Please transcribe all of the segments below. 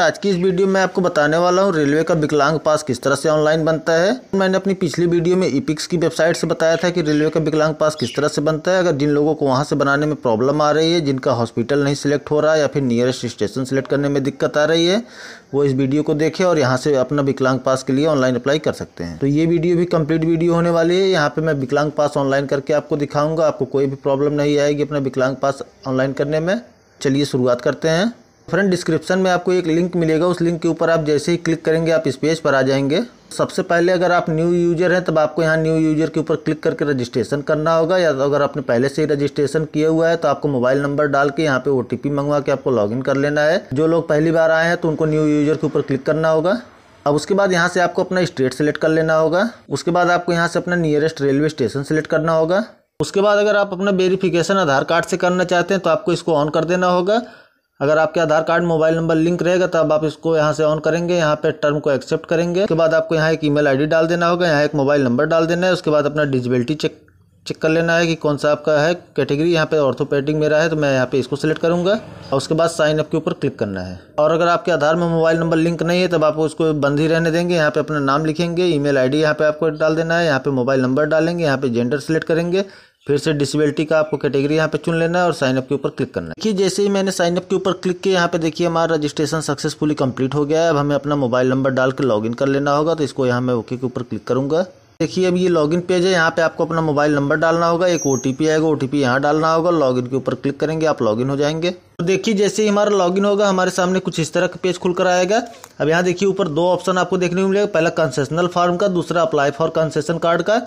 आज की इस वीडियो में आपको बताने वाला हूँ रेलवे का विकलांग पास किस तरह से ऑनलाइन बनता है मैंने अपनी पिछली वीडियो में ईपिक्स e की वेबसाइट से बताया था कि रेलवे का विकलांग पास किस तरह से बनता है अगर जिन लोगों को वहाँ से बनाने में प्रॉब्लम आ रही है जिनका हॉस्पिटल नहीं सिलेक्ट हो रहा है या फिर नियरेस्ट स्टेशन सिलेक्ट करने में दिक्कत आ रही है वो इस वीडियो को देखे और यहाँ से अपना विकलांग पास के लिए ऑनलाइन अप्लाई कर सकते हैं तो ये वीडियो भी कम्प्लीट वीडियो होने वाली है यहाँ पर मैं विकलांग पास ऑनलाइन करके आपको दिखाऊंगा आपको कोई भी प्रॉब्लम नहीं आएगी अपना विकलांग पास ऑनलाइन करने में चलिए शुरुआत करते हैं फ्रेंड डिस्क्रिप्शन में आपको एक लिंक मिलेगा उस लिंक के ऊपर आप जैसे ही क्लिक करेंगे आप इस पेज पर आ जाएंगे सबसे पहले अगर आप न्यू यूजर हैं तब आपको यहाँ न्यू यूजर के ऊपर क्लिक करके रजिस्ट्रेशन करना होगा या तो अगर आपने पहले से ही रजिस्ट्रेशन किया हुआ है तो आपको मोबाइल नंबर डाल के यहाँ पे ओटीपी मंगवा के आपको लॉगिन कर लेना है जो लोग पहली बार आए हैं तो उनको न्यू यूजर के ऊपर क्लिक करना होगा अब उसके बाद यहाँ से आपको अपना स्टेट सेलेक्ट कर लेना होगा उसके बाद आपको यहाँ से अपना नियरेस्ट रेलवे स्टेशन सेलेक्ट करना होगा उसके बाद अगर आप अपना वेरिफिकेशन आधार कार्ड से करना चाहते हैं तो आपको इसको ऑन कर देना होगा अगर आपके Aadhaar card mobile number link रहेगा तब आप इसको यहाँ से ऑन करेंगे यहाँ पे टर्म को एक्सेप्ट करेंगे उसके बाद आपको यहाँ एक ईमेल आईडी डाल देना होगा यहाँ एक मोबाइल नंबर डाल देना है उसके बाद अपना डिजिबिलिटी चेक चेक कर लेना है कि कौन सा आपका है कैटेगरी यहाँ पे ऑर्थोपेडिक मेरा है तो मैं यहाँ पे इसको सिलेक्ट करूँगा और उसके बाद साइन अप के ऊपर क्लिक करना है और अगर आपके आधार में मोबाइल नंबर लिंक नहीं है तब आप उसको बंद ही रहने देंगे यहाँ पे अपना नाम लिखेंगे ईमेल आईडी यहाँ पे आपको डाल देना है यहाँ पे मोबाइल नंबर डालेंगे यहाँ पे जेंडर सेलेक्ट करेंगे फिर से डिसेबिलिटी का आपको कैटेगरी यहाँ पे चुन लेना है और साइनअप के ऊपर क्लिक करना है जैसे ही मैंने साइनअप के ऊपर क्लिक किया यहाँ पे देखिए हमारा रजिस्ट्रेशन सक्सेसफुली कंप्लीट हो गया है अब हमें अपना मोबाइल नंबर डाल के लॉग कर लेना होगा तो इसको यहाँ मैं ओके के ऊपर क्लिक करूंगा देखिए अब ये लॉगिन पेज है यहाँ पे आपको अपना मोबाइल नंबर डालना होगा एक ओ आएगा ओ टी यहाँ डालना होगा लॉगिन के ऊपर क्लिक करेंगे आप लॉगिन हो जाएंगे तो देखिए जैसे ही हमारा लॉगिन होगा हमारे सामने कुछ इस तरह का पेज खुलकर आएगा अब यहाँ देखिए ऊपर दो ऑप्शन आपको देखने को मिलेगा पहला कंसेशनल फॉर्म का दूसरा अप्लाई फॉर कंसेशन कार्ड का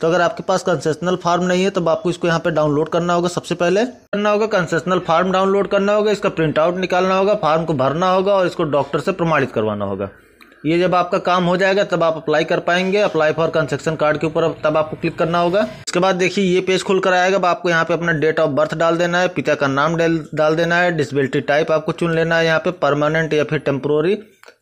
तो अगर आपके पास कंसेशनल फार्म नहीं है तब तो आपको इसको यहाँ पे डाउनलोड करना होगा सबसे पहले करना होगा कंसेशनल फार्म डाउनलोड करना होगा इसका प्रिंट आउट निकालना होगा फार्म को भरना होगा और इसको डॉक्टर से प्रमाणित करवाना होगा ये जब आपका काम हो जाएगा तब आप अप्लाई कर पाएंगे अप्लाई फॉर कंस्ट्रक्शन कार्ड के ऊपर तब आपको क्लिक करना होगा इसके बाद देखिए ये पेज खुलकर आएगा आपको यहाँ पे अपना डेट ऑफ बर्थ डाल देना है पिता का नाम डाल देना है डिसबिलिटी टाइप आपको चुन लेना है यहाँ पे परमानेंट या फिर टेम्प्रोरी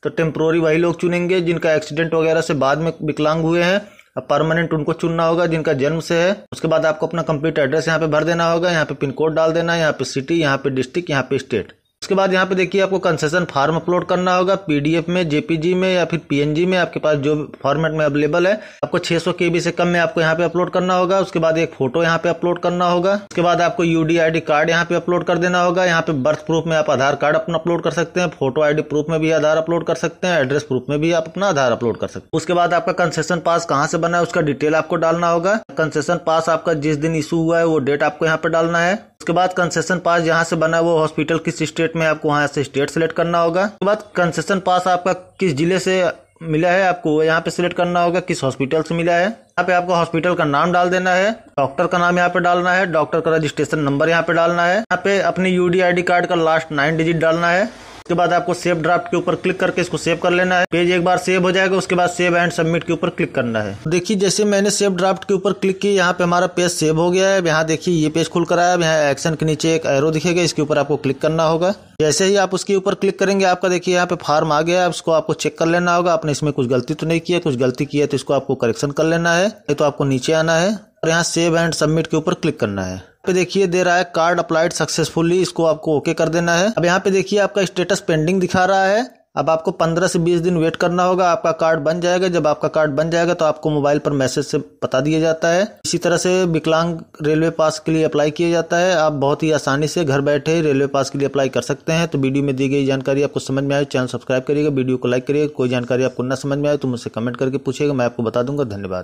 तो टेम्प्रोरी वही लोग चुनेंगे जिनका एक्सीडेंट वगैरह से बाद में विकलांग हुए हैं अब परमानेंट उनको चुनना होगा जिनका जन्म से है उसके बाद आपको अपना कंप्लीट एड्रेस यहाँ पे भर देना होगा यहाँ पे पिन कोड डाल देना है यहाँ पे सिटी यहाँ पे डिस्ट्रिक्ट यहाँ पे स्टेट उसके बाद यहाँ पे देखिए आपको कंसेशन फॉर्म अपलोड करना होगा पीडीएफ में जेपीजी में या फिर पीएनजी में आपके पास जो फॉर्मेट में अवेलेबल है आपको 600 सौ केबी से कम में आपको यहाँ पे अपलोड करना होगा उसके बाद एक फोटो यहाँ पे अपलोड करना होगा उसके बाद आपको यूडीआईडी कार्ड यहाँ पे अपलोड कर देना होगा यहाँ पे बर्थ प्रूफ में आप आधार कार्ड अपना अपलोड कर सकते हैं फोटो आईडी प्रूफ में भी आधार अपलोड कर सकते हैं एड्रेस प्रूफ में भी आप अपना आधार अपलोड कर सकते हैं उसके बाद आपका कंसेशन पास कहाँ से बना है उसका डिटेल आपको डालना होगा कंसेशन पास आपका जिस दिन इशू हुआ है वो डेट आपको यहाँ पे डालना है उसके बाद कंसेशन पास जहाँ से बना वो हॉस्पिटल किस स्टेट में आपको वहाँ से स्टेट सेलेक्ट करना होगा उसके बाद कंसेशन पास आपका किस जिले से मिला है आपको यहाँ पे सिलेक्ट करना होगा किस हॉस्पिटल से मिला है यहाँ पे आपको हॉस्पिटल का नाम डाल देना है डॉक्टर का नाम यहाँ पे डालना है डॉक्टर का रजिस्ट्रेशन नंबर यहाँ पे डालना है यहाँ पे अपनी यूडी कार्ड का लास्ट नाइन डिजिट डालना है उसके बाद आपको सेव ड्राफ्ट के ऊपर क्लिक करके इसको सेव कर लेना है पेज एक बार सेव हो जाएगा उसके बाद सेव एंड सबमिट के ऊपर क्लिक करना है देखिए जैसे मैंने सेव ड्राफ्ट के ऊपर क्लिक की यहाँ पे हमारा पेज सेव हो गया है यहाँ देखिए ये पेज खुल कर आया यहाँ एक्शन के नीचे एक एरो दिखेगा इसके ऊपर आपको क्लिक करना होगा जैसे ही आप उसके ऊपर क्लिक करेंगे आपका देखिए यहाँ पे फार्म आ गया है उसको आपको चेक कर लेना होगा आपने इसमें कुछ गलती तो नहीं किया कुछ गलती की है तो इसको आपको करेक्शन कर लेना है नहीं तो आपको नीचे आना है और यहाँ सेव एंड सबमिट के ऊपर क्लिक करना है पे देखिए दे रहा है कार्ड अप्लाइड सक्सेसफुली इसको आपको ओके कर देना है अब यहाँ पे देखिए आपका स्टेटस पेंडिंग दिखा रहा है अब आपको 15 से 20 दिन वेट करना होगा आपका कार्ड बन जाएगा जब आपका कार्ड बन जाएगा तो आपको मोबाइल पर मैसेज से बता दिया जाता है इसी तरह से विकलांग रेलवे पास के लिए अप्लाई किया जाता है आप बहुत ही आसानी से घर बैठे रेलवे पास के लिए अप्लाई कर सकते हैं तो वीडियो में दी गई जानकारी आपको समझ में आए चैनल सब्सक्राइब करिएगा वीडियो को लाइक करिएगा कोई जानकारी आपको न समझ में आए तो मुझसे कमेंट करके पूछेगा मैं आपको बता दूंगा धन्यवाद